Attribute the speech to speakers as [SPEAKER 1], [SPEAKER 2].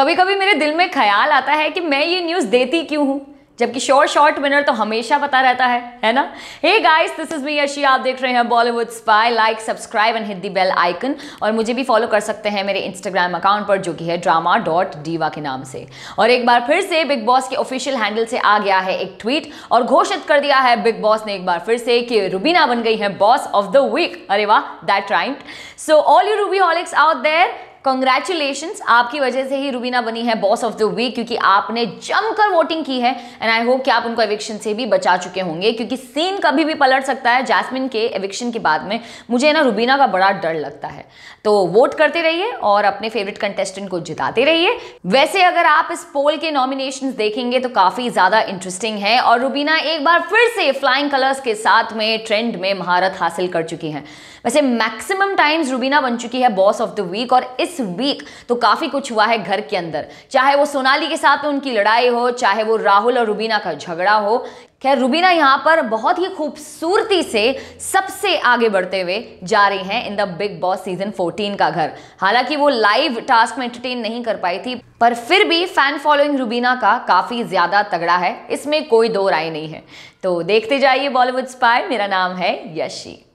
[SPEAKER 1] कभी कभी मेरे दिल में ख्याल आता है कि मैं ये न्यूज़ देती क्यों हूं जबकि शोर शॉर्ट विनर तो हमेशा पता रहता है है ना hey guys this is me Yashi आप देख रहे हैं Bollywood spy like subscribe and hit the bell icon और मुझे भी फॉलो कर सकते हैं मेरे इंस्टाग्राम अकाउंट पर जो कि है ड्रामा डॉट डीवा के नाम से और एक बार फिर से बिग बॉस के ऑफिशियल हैंडल से आ गया है एक ट्वीट और घोषित कर दिया है बिग बॉस ने एक बार फिर से कि रूबीना बन गई है बॉस ऑफ द वीक अरे वाह that right so all you Rubiholics out there congratulation आपकी वजह से ही रूबीना बनी है बॉस ऑफ द वीक क्योंकि आपने जमकर वोटिंग की है एंड आई होप कि आप उनको एविक्शन से भी बचा चुके होंगे क्योंकि सीन कभी भी पलट सकता है जैस्मिन के एविक्शन के बाद में मुझे ना रुबीना का बड़ा डर लगता है तो वोट करते रहिए और अपने फेवरेट कंटेस्टेंट को जिताते रहिए वैसे अगर आप इस पोल के नॉमिनेशन देखेंगे तो काफी ज्यादा इंटरेस्टिंग है और रूबीना एक बार फिर से फ्लाइंग कलर्स के साथ में ट्रेंड में महारत हासिल कर चुकी है वैसे मैक्सिमम टाइम्स रूबीना बन चुकी है बॉस ऑफ द वीक और इस दिस वीक तो काफी कुछ हुआ है घर के अंदर चाहे वो सोनाली के साथ उनकी लड़ाई हो चाहे वो राहुल और रुबीना का झगड़ा हो खैर रुबीना यहाँ पर बहुत ही खूबसूरती से सबसे आगे बढ़ते हुए जा रही हैं in the Bigg Boss season 14 का घर हालांकि वो लाइव टास्क में एंटरटेन नहीं कर पाई थी पर फिर भी फैन फॉलोइंग रुबीना का काफ़ी ज़्यादा तगड़ा है इसमें कोई दो राय नहीं है तो देखते जाइए बॉलीवुड स्पाय मेरा नाम है यशी